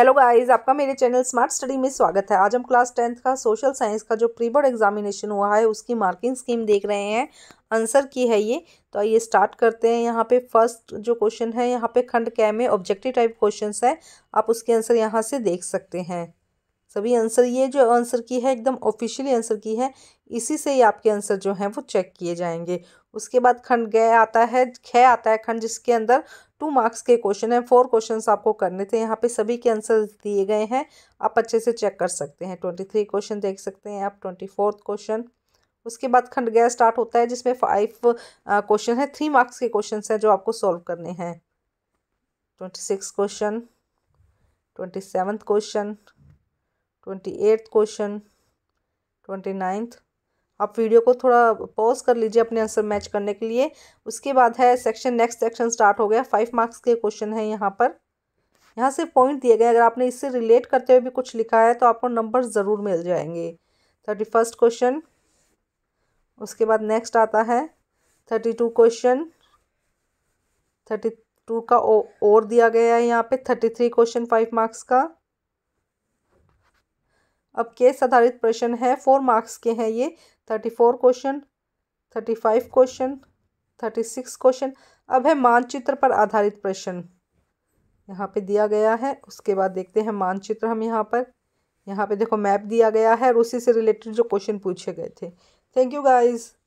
hello guys आपका मेरे channel smart study में स्वागत है आज हम क्लास टेंथ का सोशल साइंस का जो प्री बोर्ड एग्जामिनेशन हुआ है उसकी मार्किंग स्कीम देख रहे हैं आंसर की है ये तो आइए स्टार्ट करते हैं यहाँ पे फर्स्ट जो क्वेश्चन है यहाँ पे खंड कै में ऑब्जेक्टिव टाइप क्वेश्चंस है आप उसके आंसर यहाँ से देख सकते हैं सभी आंसर ये जो आंसर की है एकदम ऑफिशियली आंसर की है इसी से ही आपके आंसर जो हैं वो चेक किए जाएंगे उसके बाद खंड गए आता है ख आता है खंड जिसके अंदर टू मार्क्स के क्वेश्चन हैं फोर क्वेश्चंस आपको करने थे यहाँ पे सभी के आंसर दिए गए हैं आप अच्छे से चेक कर सकते हैं ट्वेंटी थ्री क्वेश्चन देख सकते हैं आप ट्वेंटी फोर्थ क्वेश्चन उसके बाद खंड गया स्टार्ट होता है जिसमें फाइव क्वेश्चन है थ्री मार्क्स के क्वेश्चन हैं जो आपको सॉल्व करने हैं twenty six question twenty seventh question twenty eighth question twenty ninth आप वीडियो को थोड़ा पॉज कर लीजिए अपने आंसर मैच करने के लिए उसके बाद है सेक्शन नेक्स्ट सेक्शन स्टार्ट हो गया फाइव मार्क्स के क्वेश्चन हैं यहाँ पर यहाँ से पॉइंट दिए गए अगर आपने इससे रिलेट करते हुए भी कुछ लिखा है तो आपको नंबर ज़रूर मिल जाएंगे थर्टी फर्स्ट क्वेश्चन उसके बाद नेक्स्ट आता है thirty two question thirty two का ओ, और दिया गया है यहाँ पे thirty three question five marks का अब केस आधारित प्रश्न है फोर मार्क्स के हैं ये thirty four question thirty five question thirty six question अब है मानचित्र पर आधारित प्रश्न यहाँ पे दिया गया है उसके बाद देखते हैं मानचित्र हम यहाँ पर यहाँ पे देखो मैप दिया गया है और उसी से रिलेटेड जो क्वेश्चन पूछे गए थे थैंक यू गाइज़